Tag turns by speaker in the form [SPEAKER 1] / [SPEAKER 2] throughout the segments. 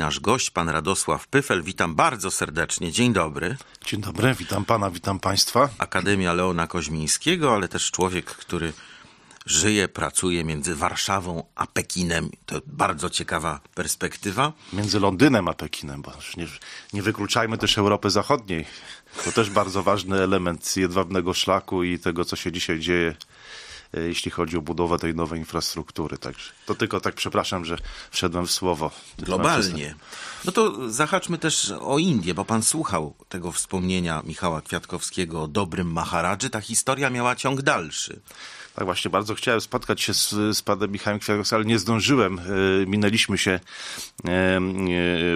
[SPEAKER 1] Nasz gość, pan Radosław Pyfel, witam bardzo serdecznie. Dzień dobry. Dzień dobry, witam pana, witam państwa. Akademia Leona Koźmińskiego, ale też człowiek, który żyje, pracuje między Warszawą a Pekinem. To bardzo ciekawa perspektywa. Między Londynem a Pekinem, bo nie, nie wykluczajmy też Europy Zachodniej. To też bardzo
[SPEAKER 2] ważny element jedwabnego szlaku i tego, co się dzisiaj dzieje E, jeśli chodzi o budowę tej nowej infrastruktury. Także to tylko tak przepraszam, że wszedłem w słowo. Globalnie.
[SPEAKER 1] No to zahaczmy też o Indię, bo pan słuchał tego wspomnienia Michała Kwiatkowskiego o dobrym Maharadży. Ta historia miała ciąg dalszy. Tak, właśnie bardzo chciałem spotkać
[SPEAKER 2] się z, z panem Michałem Kwiatkowskim, ale nie zdążyłem. E, minęliśmy się. E,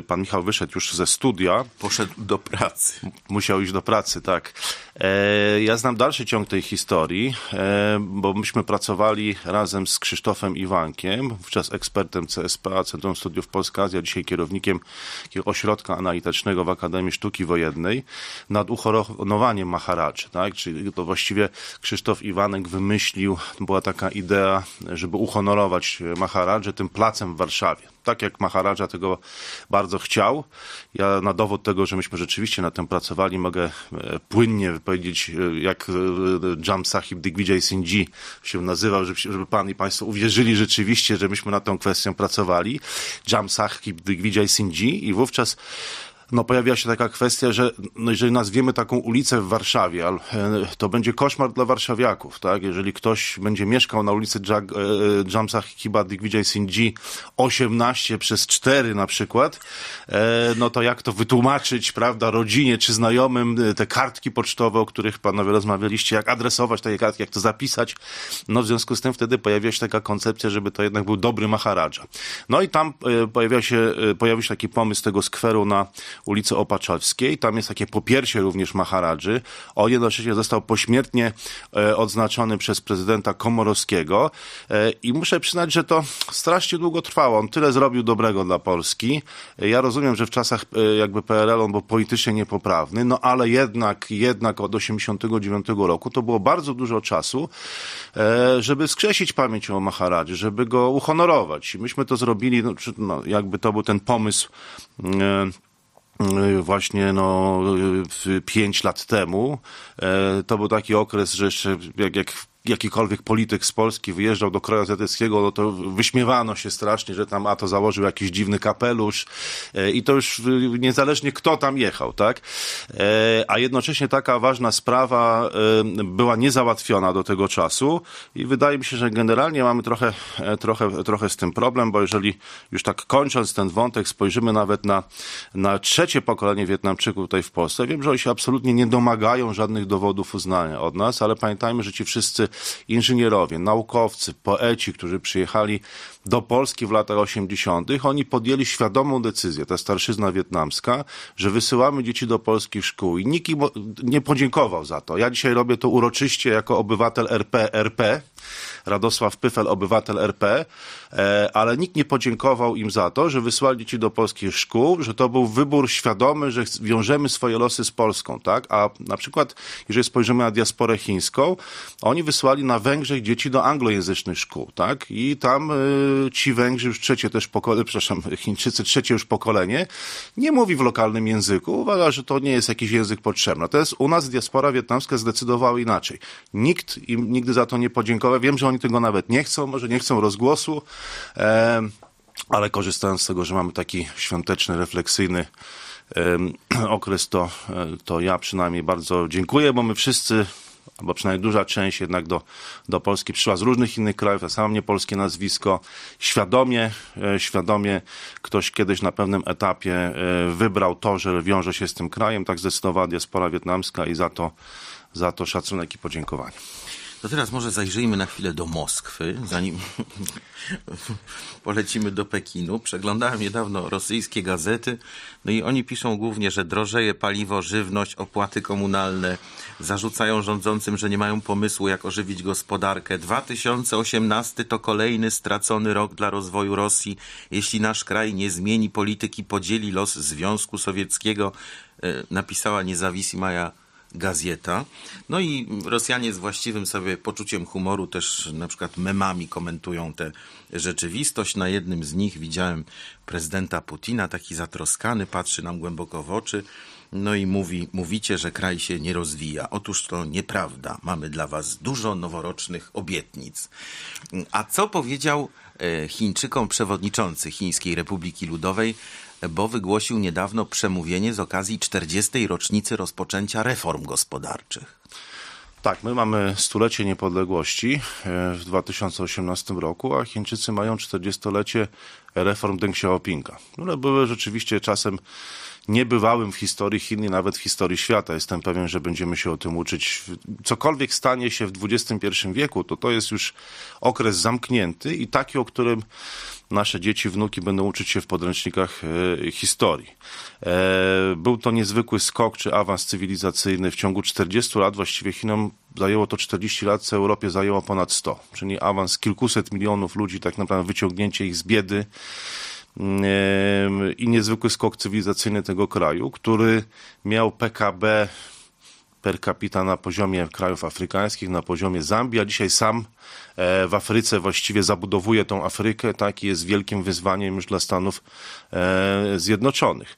[SPEAKER 2] pan Michał wyszedł już ze studia. Poszedł do pracy. Musiał iść do pracy, tak. Ja znam dalszy ciąg tej historii, bo myśmy pracowali razem z Krzysztofem Iwankiem, wówczas ekspertem CSPA, Centrum Studiów Polska-Azja, dzisiaj kierownikiem ośrodka analitycznego w Akademii Sztuki Wojennej, nad uchorowaniem Maharaczy, tak? Czyli to właściwie Krzysztof Iwanek wymyślił, była taka idea, żeby uhonorować Maharadżę tym placem w Warszawie tak jak Maharaja tego bardzo chciał. Ja na dowód tego, że myśmy rzeczywiście nad tym pracowali, mogę e, płynnie wypowiedzieć, e, jak e, Jam Sahib Digvijay Singh się nazywał, żeby Pan i Państwo uwierzyli rzeczywiście, że myśmy nad tą kwestią pracowali. Jam Sahib Digvijay Singh i wówczas no pojawia się taka kwestia, że no jeżeli nazwiemy taką ulicę w Warszawie, e, to będzie koszmar dla warszawiaków, tak? Jeżeli ktoś będzie mieszkał na ulicy Jag, Jamsa Hiba Digvijay Sinji 18 przez 4 na przykład, e, no to jak to wytłumaczyć, prawda, rodzinie czy znajomym e, te kartki pocztowe, o których panowie rozmawialiście, jak adresować takie kartki, jak to zapisać, no w związku z tym wtedy pojawia się taka koncepcja, żeby to jednak był dobry Maharadża. No i tam pojawia się, pojawił się taki pomysł tego skweru na ulicy Opaczowskiej. Tam jest takie popiersie również Maharadży. On jednocześnie został pośmiertnie e, odznaczony przez prezydenta Komorowskiego e, i muszę przyznać, że to strasznie długo trwało. On tyle zrobił dobrego dla Polski. E, ja rozumiem, że w czasach jakby PRL on był politycznie niepoprawny, no ale jednak, jednak od 1989 roku to było bardzo dużo czasu, żeby skrzesić pamięć o Maharadży, żeby go uhonorować. I myśmy to zrobili, no, no jakby to był ten pomysł Y, właśnie no, 5 y, y, lat temu. E, to był taki okres, że jeszcze jak, jak jakikolwiek polityk z Polski wyjeżdżał do kraju azjatyckiego, no to wyśmiewano się strasznie, że tam a to założył jakiś dziwny kapelusz e, i to już niezależnie kto tam jechał, tak? E, a jednocześnie taka ważna sprawa e, była niezałatwiona do tego czasu i wydaje mi się, że generalnie mamy trochę, trochę, trochę z tym problem, bo jeżeli już tak kończąc ten wątek, spojrzymy nawet na, na trzecie pokolenie Wietnamczyków tutaj w Polsce, wiem, że oni się absolutnie nie domagają żadnych dowodów uznania od nas, ale pamiętajmy, że ci wszyscy inżynierowie, naukowcy, poeci, którzy przyjechali do Polski w latach 80., oni podjęli świadomą decyzję, ta starszyzna wietnamska, że wysyłamy dzieci do polskich szkół i nikt im nie podziękował za to. Ja dzisiaj robię to uroczyście jako obywatel RP, RP, Radosław Pyfel, obywatel RP, e, ale nikt nie podziękował im za to, że wysłali dzieci do polskich szkół, że to był wybór świadomy, że wiążemy swoje losy z Polską, tak? A na przykład, jeżeli spojrzymy na diasporę chińską, oni wysłali na Węgrzech dzieci do anglojęzycznych szkół, tak? I tam e, ci Węgrzy już trzecie też pokolenie, przepraszam, Chińczycy trzecie już pokolenie, nie mówi w lokalnym języku, uważa, że to nie jest jakiś język potrzebny. jest u nas diaspora wietnamska zdecydowała inaczej. Nikt im nigdy za to nie podziękował, Wiem, że oni tego nawet nie chcą, może nie chcą rozgłosu, ale korzystając z tego, że mamy taki świąteczny, refleksyjny okres, to, to ja przynajmniej bardzo dziękuję, bo my wszyscy albo przynajmniej duża część jednak do, do Polski przyszła z różnych innych krajów, a samo mnie polskie nazwisko. Świadomie, e, świadomie ktoś kiedyś na pewnym etapie e, wybrał to, że wiąże się z tym krajem, tak zdecydowała diaspora wietnamska i za to, za to szacunek i podziękowanie.
[SPEAKER 1] To teraz może zajrzyjmy na chwilę do Moskwy, zanim polecimy do Pekinu. Przeglądałem niedawno rosyjskie gazety, no i oni piszą głównie, że drożeje paliwo, żywność, opłaty komunalne. Zarzucają rządzącym, że nie mają pomysłu, jak ożywić gospodarkę. 2018 to kolejny stracony rok dla rozwoju Rosji. Jeśli nasz kraj nie zmieni polityki, podzieli los Związku Sowieckiego, e, napisała niezawisła Maja Gazeta. No i Rosjanie z właściwym sobie poczuciem humoru też na przykład memami komentują tę rzeczywistość. Na jednym z nich widziałem prezydenta Putina, taki zatroskany, patrzy nam głęboko w oczy. No i mówi, mówicie, że kraj się nie rozwija. Otóż to nieprawda. Mamy dla was dużo noworocznych obietnic. A co powiedział e, Chińczykom przewodniczący Chińskiej Republiki Ludowej bo wygłosił niedawno przemówienie z okazji 40. rocznicy rozpoczęcia reform gospodarczych.
[SPEAKER 2] Tak, my mamy stulecie niepodległości e, w 2018 roku, a Chińczycy mają 40-lecie reform Deng Xiaopinga. One były rzeczywiście czasem niebywałym w historii Chin i nawet w historii świata. Jestem pewien, że będziemy się o tym uczyć. Cokolwiek stanie się w XXI wieku, to to jest już okres zamknięty i taki, o którym nasze dzieci, wnuki będą uczyć się w podręcznikach e, historii. E, był to niezwykły skok czy awans cywilizacyjny. W ciągu 40 lat właściwie Chinom zajęło to 40 lat, co Europie zajęło ponad 100, czyli awans kilkuset milionów ludzi, tak naprawdę wyciągnięcie ich z biedy i niezwykły skok cywilizacyjny tego kraju, który miał PKB per capita na poziomie krajów afrykańskich, na poziomie Zambii, a dzisiaj sam e, w Afryce właściwie zabudowuje tą Afrykę, tak, i jest wielkim wyzwaniem już dla Stanów e, Zjednoczonych.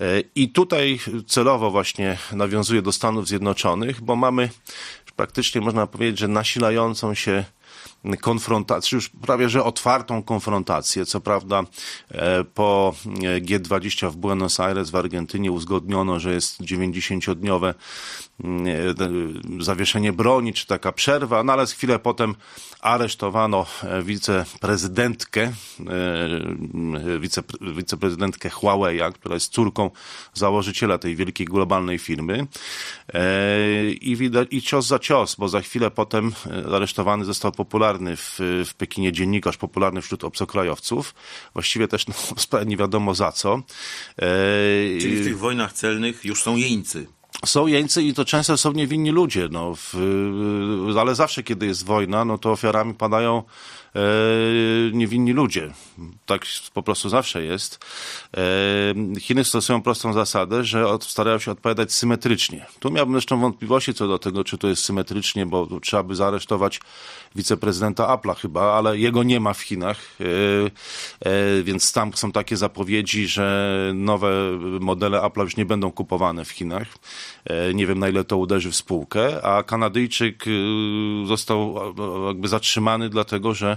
[SPEAKER 2] E, I tutaj celowo właśnie nawiązuje do Stanów Zjednoczonych, bo mamy praktycznie można powiedzieć, że nasilającą się konfrontację, już prawie że otwartą konfrontację. Co prawda e, po e, G20 w Buenos Aires w Argentynie uzgodniono, że jest 90-dniowe mm, e, zawieszenie broni, czy taka przerwa, no ale z chwilę potem aresztowano wiceprezydentkę, wice, wiceprezydentkę Huawei, która jest córką założyciela tej wielkiej globalnej firmy i, widać, i cios za cios, bo za chwilę potem aresztowany został popularny popularny w, w Pekinie dziennikarz, popularny wśród obcokrajowców. Właściwie też no, nie wiadomo za co. E... Czyli w tych
[SPEAKER 1] wojnach celnych już są jeńcy.
[SPEAKER 2] Są jeńcy i to często są niewinni ludzie, no, w, ale zawsze kiedy jest wojna, no to ofiarami padają E, niewinni ludzie. Tak po prostu zawsze jest. E, Chiny stosują prostą zasadę, że starają się odpowiadać symetrycznie. Tu miałbym zresztą wątpliwości co do tego, czy to jest symetrycznie, bo trzeba by zaaresztować wiceprezydenta Apple'a chyba, ale jego nie ma w Chinach, e, więc tam są takie zapowiedzi, że nowe modele Apple'a już nie będą kupowane w Chinach. Nie wiem, na ile to uderzy w spółkę, a Kanadyjczyk y, został jakby zatrzymany dlatego, że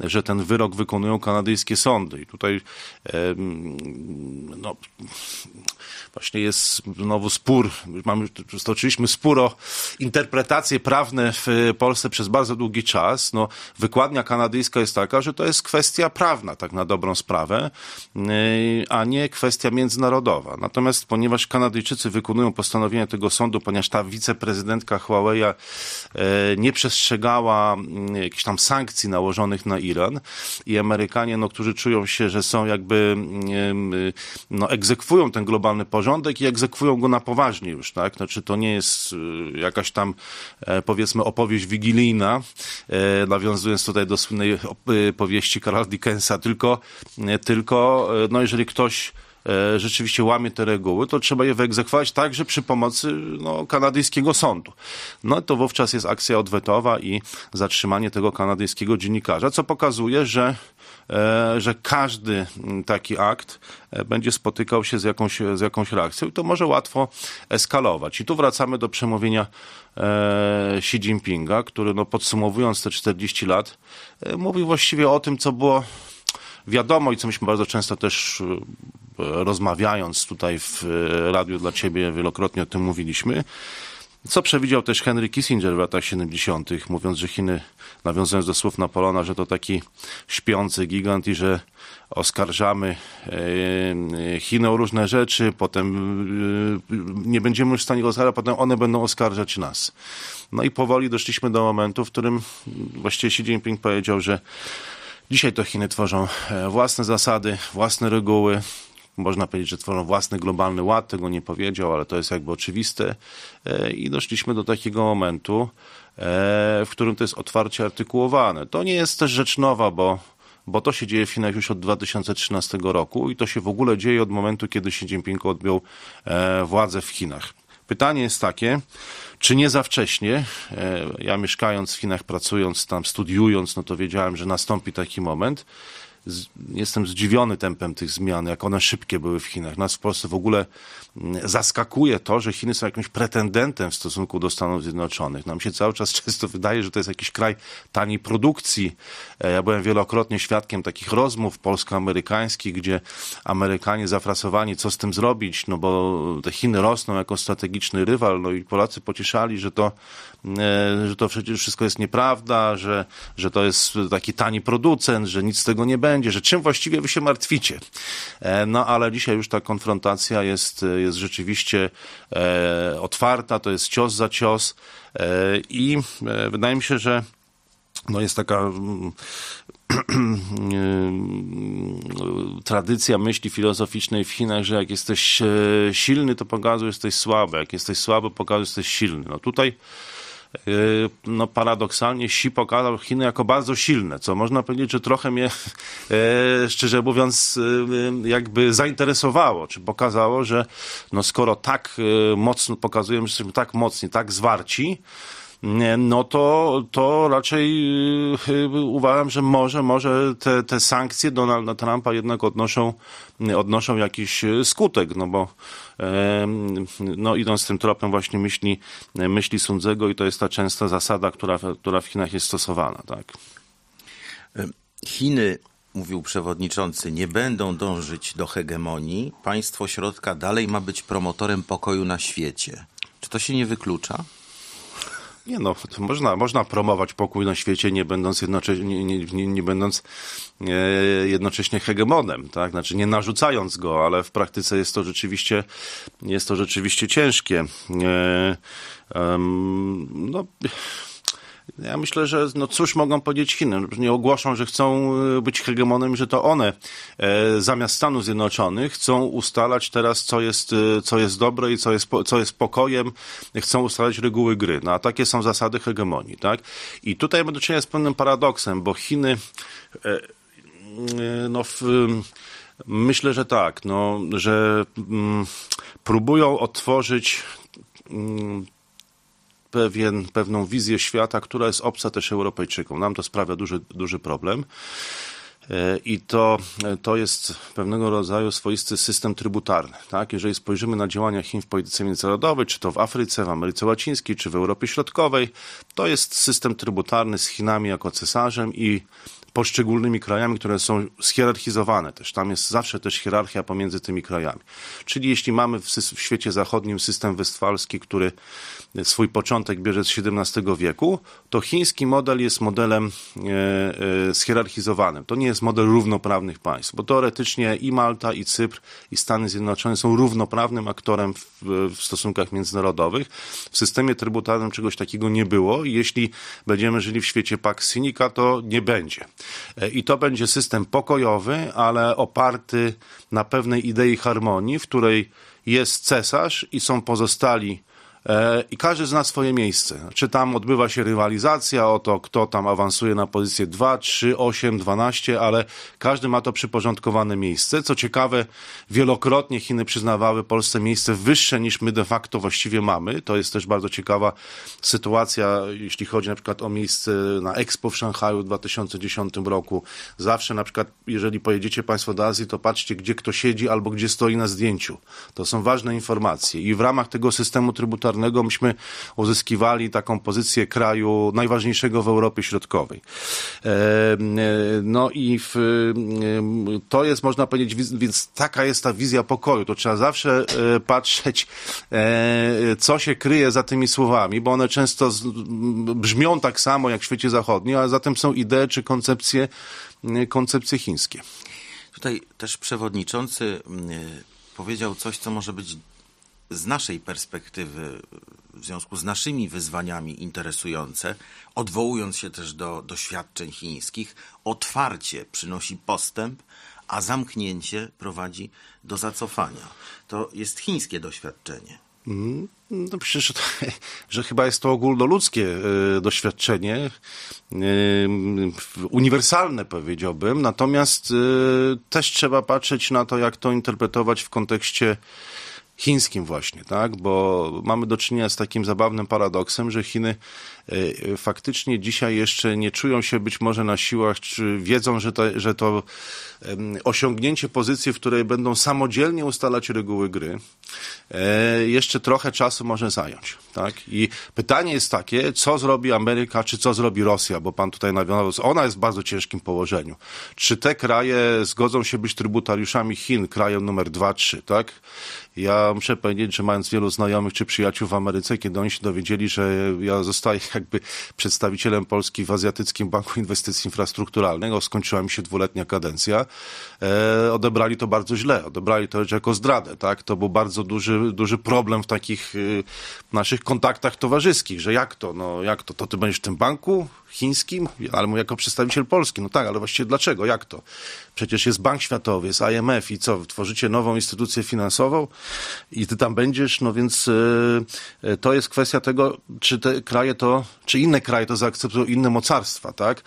[SPEAKER 2] że ten wyrok wykonują kanadyjskie sądy. I tutaj no, właśnie jest znowu spór, mamy, stoczyliśmy spór o interpretacje prawne w Polsce przez bardzo długi czas. No, wykładnia kanadyjska jest taka, że to jest kwestia prawna, tak na dobrą sprawę, y, a nie kwestia międzynarodowa. Natomiast ponieważ Kanadyjczycy wykonują postanowienie tego sądu, ponieważ ta wiceprezydentka Huawei'a e, nie przestrzegała y, jakichś tam sankcji nałożonych na Iran i Amerykanie, no, którzy czują się, że są jakby, mm, no, egzekwują ten globalny porządek i egzekwują go na poważnie już, tak? Znaczy to nie jest y, jakaś tam, e, powiedzmy, opowieść wigilijna, e, nawiązując tutaj do słynnej y, powieści Karla Dickensa, tylko, y, tylko no, jeżeli ktoś E, rzeczywiście łamie te reguły, to trzeba je wyegzekwować także przy pomocy no, kanadyjskiego sądu. No to wówczas jest akcja odwetowa i zatrzymanie tego kanadyjskiego dziennikarza, co pokazuje, że e, że każdy mm, taki akt e, będzie spotykał się z jakąś, z jakąś reakcją i to może łatwo eskalować. I tu wracamy do przemówienia Xi Jinpinga, który no, podsumowując te 40 lat, mówił właściwie o tym, co było Wiadomo i co myśmy bardzo często też e, rozmawiając tutaj w e, radiu dla ciebie, wielokrotnie o tym mówiliśmy, co przewidział też Henry Kissinger w latach 70., mówiąc, że Chiny, nawiązując do słów Napoleona, że to taki śpiący gigant i że oskarżamy e, Chiny o różne rzeczy, potem nie będziemy już w stanie oskarżać, potem one będą oskarżać nas. No i powoli doszliśmy do momentu, w którym właściwie Xi Jinping powiedział, że Dzisiaj to Chiny tworzą e, własne zasady, własne reguły. Można powiedzieć, że tworzą własny globalny ład, tego nie powiedział, ale to jest jakby oczywiste. E, I doszliśmy do takiego momentu, e, w którym to jest otwarcie artykułowane. To nie jest też rzecz nowa, bo bo to się dzieje w Chinach już od 2013 roku i to się w ogóle dzieje od momentu, kiedy Xi Jinping odbił władzę w Chinach. Pytanie jest takie, czy nie za wcześnie? E, ja mieszkając w Chinach, pracując tam, studiując, no to wiedziałem, że nastąpi taki moment jestem zdziwiony tempem tych zmian, jak one szybkie były w Chinach. Nas w Polsce w ogóle mm, zaskakuje to, że Chiny są jakimś pretendentem w stosunku do Stanów Zjednoczonych. Nam się cały czas często wydaje, że to jest jakiś kraj taniej produkcji. E, ja byłem wielokrotnie świadkiem takich rozmów polsko-amerykańskich, gdzie Amerykanie zafrasowani, co z tym zrobić, no bo te Chiny rosną jako strategiczny rywal, no i Polacy pocieszali, że to, e, że to przecież wszystko jest nieprawda, że, że to jest taki tani producent, że nic z tego nie będzie że czym właściwie wy się martwicie. E, no ale dzisiaj już ta konfrontacja jest, e, jest rzeczywiście e, otwarta, to jest cios za cios i wydaje mi się, że no jest taka mm, tradycja myśli filozoficznej w Chinach, że jak jesteś silny, to że jesteś słaby. Jak jesteś słaby, że jesteś silny. No tutaj Y, no paradoksalnie Xi pokazał Chiny jako bardzo silne, co można powiedzieć, że trochę mnie, e, szczerze mówiąc, e, jakby zainteresowało, czy pokazało, że no skoro tak e, mocno pokazujemy, że jesteśmy tak mocni, tak zwarci, no to, to raczej y, y, uważam, że może, może te, te sankcje Donalda Trumpa jednak odnoszą, odnoszą jakiś skutek, no bo no idąc tym tropem właśnie myśli, myśli
[SPEAKER 1] Sundzego i to jest ta częsta zasada, która, która w Chinach jest stosowana, tak. Chiny mówił przewodniczący, nie będą dążyć do hegemonii, państwo środka dalej ma być promotorem pokoju na świecie. Czy to się nie wyklucza? Nie no, można,
[SPEAKER 2] można promować pokój na świecie, nie będąc, nie, nie, nie będąc e, jednocześnie hegemonem, tak? Znaczy nie narzucając go, ale w praktyce jest to rzeczywiście, jest to rzeczywiście ciężkie. E, no ja myślę, że no cóż mogą powiedzieć Chiny? Nie ogłoszą, że chcą y, być hegemonem, że to one e, zamiast Stanów Zjednoczonych chcą ustalać teraz, co jest, y, co jest dobre i co jest, co jest pokojem, chcą ustalać reguły gry. No a takie są zasady hegemonii, tak? I tutaj mamy do czynienia z pewnym paradoksem, bo Chiny, e, y, no w, myślę, że tak, no, że mm, próbują otworzyć mm, pewien, pewną wizję świata, która jest obca też Europejczykom. Nam to sprawia duży, duży problem. E, I to, e, to jest pewnego rodzaju swoisty system trybutarny. Tak? Jeżeli spojrzymy na działania Chin w polityce międzynarodowej, czy to w Afryce, w Ameryce Łacińskiej, czy w Europie Środkowej, to jest system trybutarny z Chinami jako cesarzem i poszczególnymi krajami, które są schierarchizowane też. Tam jest zawsze też hierarchia pomiędzy tymi krajami. Czyli jeśli mamy w, w świecie zachodnim system westfalski, który swój początek bierze z XVII wieku, to chiński model jest modelem e, e, schierarchizowanym. To nie jest model równoprawnych państw, bo teoretycznie i Malta, i Cypr, i Stany Zjednoczone są równoprawnym aktorem w, w stosunkach międzynarodowych. W systemie trybutarnym czegoś takiego nie było i jeśli będziemy żyli w świecie Pax Sinica, to nie będzie. E, I to będzie system pokojowy, ale oparty na pewnej idei harmonii, w której jest cesarz i są pozostali E, i każdy zna swoje miejsce. Czy tam odbywa się rywalizacja o to, kto tam awansuje na pozycję 2, 3, 8, 12, ale każdy ma to przyporządkowane miejsce. Co ciekawe, wielokrotnie Chiny przyznawały Polsce miejsce wyższe niż my de facto właściwie mamy. To jest też bardzo ciekawa sytuacja, jeśli chodzi na przykład o miejsce na Expo w Szanghaju w 2010 roku. Zawsze na przykład, jeżeli pojedziecie Państwo do Azji, to patrzcie, gdzie kto siedzi albo gdzie stoi na zdjęciu. To są ważne informacje i w ramach tego systemu trybutarnego myśmy uzyskiwali taką pozycję kraju najważniejszego w Europie Środkowej. E, e, no i w, e, to jest, można powiedzieć, więc taka jest ta wizja pokoju. To trzeba zawsze patrzeć, co się kryje za tymi słowami, bo one często brzmią tak samo jak w świecie zachodnim, a zatem są idee czy koncepcje, koncepcje chińskie.
[SPEAKER 1] Tutaj też przewodniczący powiedział coś, co może być z naszej perspektywy, w związku z naszymi wyzwaniami interesujące, odwołując się też do doświadczeń chińskich, otwarcie przynosi postęp, a zamknięcie prowadzi do zacofania. To jest chińskie doświadczenie.
[SPEAKER 2] Mm, no przecież, to, że chyba jest to ogólnoludzkie y, doświadczenie, y, uniwersalne powiedziałbym, natomiast y, też trzeba patrzeć na to, jak to interpretować w kontekście chińskim właśnie, tak? Bo mamy do czynienia z takim zabawnym paradoksem, że Chiny e, faktycznie dzisiaj jeszcze nie czują się być może na siłach, czy wiedzą, że to, że to osiągnięcie pozycji, w której będą samodzielnie ustalać reguły gry, e, jeszcze trochę czasu może zająć, tak? I pytanie jest takie, co zrobi Ameryka, czy co zrobi Rosja, bo pan tutaj nawiązał, ona jest w bardzo ciężkim położeniu. Czy te kraje zgodzą się być trybutariuszami Chin, krajem numer 2-3, tak? Ja muszę powiedzieć, że mając wielu znajomych czy przyjaciół w Ameryce, kiedy oni się dowiedzieli, że ja zostaję jakby przedstawicielem Polski w Azjatyckim Banku Inwestycji Infrastrukturalnych, skończyła mi się dwuletnia kadencja, e, odebrali to bardzo źle, odebrali to jako zdradę, tak? To był bardzo duży, duży problem w takich y, naszych kontaktach towarzyskich, że jak to, no jak to, to ty będziesz w tym banku? chińskim, albo jako przedstawiciel Polski. No tak, ale właściwie dlaczego? Jak to? Przecież jest Bank Światowy, jest IMF i co? Tworzycie nową instytucję finansową? i ty tam będziesz, no więc y, y, to jest kwestia tego, czy te kraje to, czy inne kraje to zaakceptują, inne mocarstwa, tak?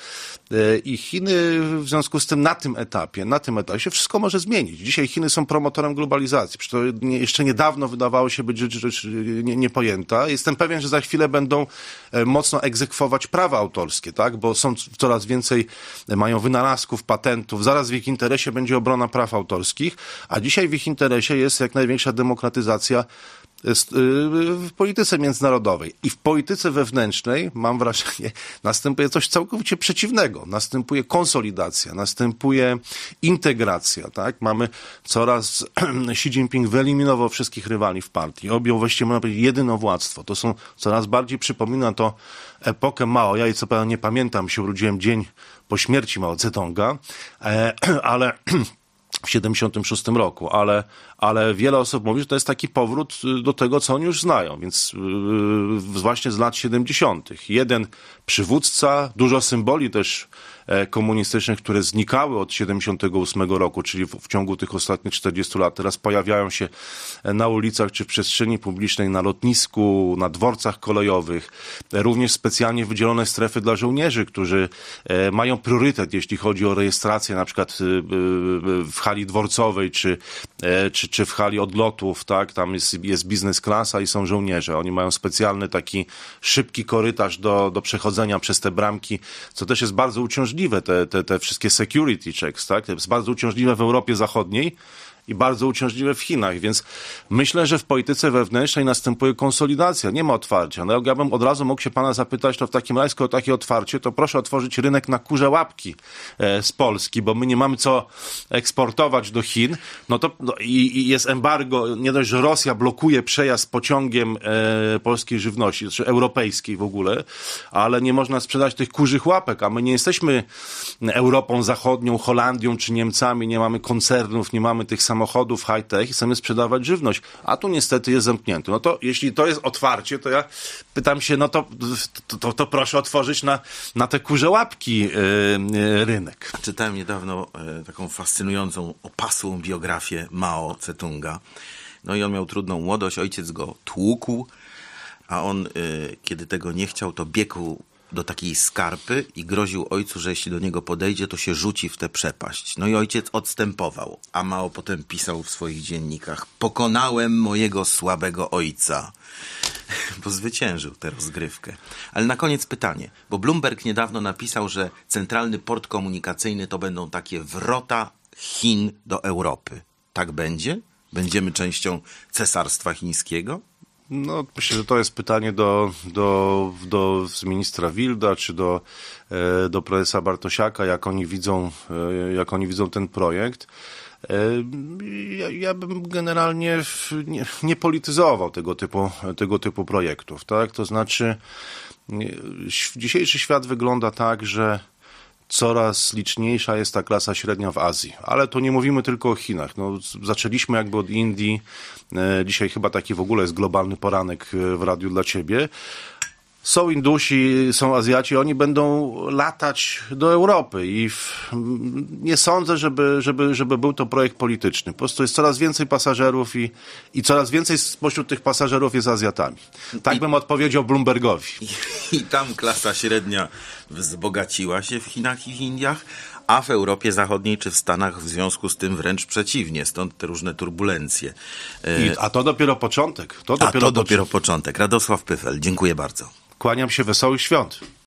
[SPEAKER 2] Y, I Chiny w związku z tym na tym etapie, na tym etapie się wszystko może zmienić. Dzisiaj Chiny są promotorem globalizacji. To jeszcze niedawno wydawało się być rzecz, rzecz niepojęta. Jestem pewien, że za chwilę będą e, mocno egzekwować prawa autorskie, tak? Bo są coraz więcej, e, mają wynalazków, patentów. Zaraz w ich interesie będzie obrona praw autorskich, a dzisiaj w ich interesie jest jak największa większa demokratyzacja e, e, w polityce międzynarodowej i w polityce wewnętrznej, mam wrażenie, następuje coś całkowicie przeciwnego. Następuje konsolidacja, następuje integracja, tak? Mamy coraz, Xi Jinping wyeliminował wszystkich rywali w partii, objął właściwie, można powiedzieć, jedynowładztwo. To są, coraz bardziej przypomina to epokę Mao. Ja jej co prawda nie pamiętam, się urodziłem dzień po śmierci Mao Zedonga, e, ale w 76 roku, ale ale wiele osób mówi, że to jest taki powrót y, do tego, co oni już znają, więc y, y, właśnie z lat 70. Jeden przywódca, dużo symboli też e, komunistycznych, które znikały od 78 roku, czyli w, w, ciągu tych ostatnich 40 lat. Teraz pojawiają się e, na ulicach czy w przestrzeni publicznej, na lotnisku, na dworcach kolejowych. E, również specjalnie wydzielone strefy dla żołnierzy, którzy mają priorytet, jeśli chodzi o rejestrację na przykład w hali dworcowej czy E, czy, czy w hali odlotów, tak, tam jest, jest biznes klasa i są żołnierze. Oni mają specjalny taki szybki korytarz do, do przechodzenia przez te bramki, co też jest bardzo uciążliwe, te, te, te wszystkie security checks, tak, to jest bardzo uciążliwe w Europie Zachodniej, i bardzo uciążliwe w Chinach, więc myślę, że w polityce wewnętrznej następuje konsolidacja, nie ma otwarcia. No ja bym od razu mógł się pana zapytać, to w takim razie, skoro takie otwarcie, to proszę otworzyć rynek na kurze łapki e, z Polski, bo my nie mamy co eksportować do Chin. No to no i, i, jest embargo, nie dość, że Rosja blokuje przejazd pociągiem e, polskiej żywności, czy europejskiej w ogóle, ale nie można sprzedać tych kurzych łapek, a my nie jesteśmy Europą Zachodnią, Holandią czy Niemcami, nie mamy koncernów, nie mamy tych samych samochodów high-tech i chcemy sprzedawać żywność, a tu niestety jest zamknięty. No to jeśli to jest otwarcie, to ja pytam się, no to,
[SPEAKER 1] to, to proszę otworzyć na, na te kurze łapki yy, rynek. Czytałem niedawno yy, taką fascynującą, opasłą biografię Mao Cetunga. No i on miał trudną młodość, ojciec go tłukł, a on, y, kiedy tego nie chciał, to biegł do takiej skarpy i groził ojcu, że jeśli do niego podejdzie, to się rzuci w tę przepaść. No i ojciec odstępował, a mało potem pisał w swoich dziennikach: Pokonałem mojego słabego ojca. Bo zwyciężył tę rozgrywkę. Ale na koniec pytanie, bo Bloomberg niedawno napisał, że centralny port komunikacyjny to będą takie wrota Chin do Europy. Tak będzie? Będziemy częścią cesarstwa chińskiego? No, myślę, że to jest pytanie do, do,
[SPEAKER 2] do ministra Wilda czy do, e, do prezesa Bartosiaka, jak oni widzą, e, jak oni widzą ten projekt. E, ja, ja, bym generalnie nie, nie, polityzował tego typu, tego typu projektów, tak? To znaczy, dzisiejszy świat wygląda tak, że coraz liczniejsza jest ta klasa średnia w Azji. Ale to nie mówimy tylko o Chinach. No, zaczęliśmy jakby od Indii. E, dzisiaj chyba taki w ogóle jest globalny poranek e, w radiu dla ciebie są Indusi, są Azjaci, oni będą latać do Europy i w, nie sądzę, żeby, żeby, żeby był to projekt polityczny. Po prostu jest coraz więcej pasażerów
[SPEAKER 1] i, i
[SPEAKER 2] coraz więcej spośród tych pasażerów jest Azjatami. Tak I, bym odpowiedział Bloombergowi.
[SPEAKER 1] I, I tam klasa średnia wzbogaciła się w Chinach i w Indiach, a w Europie Zachodniej czy w Stanach w związku z tym wręcz przeciwnie, stąd te różne turbulencje. I, a to dopiero początek. To dopiero a to dopiero początek. Radosław Pyfel, dziękuję bardzo. Kłaniam się, wesołych świąt!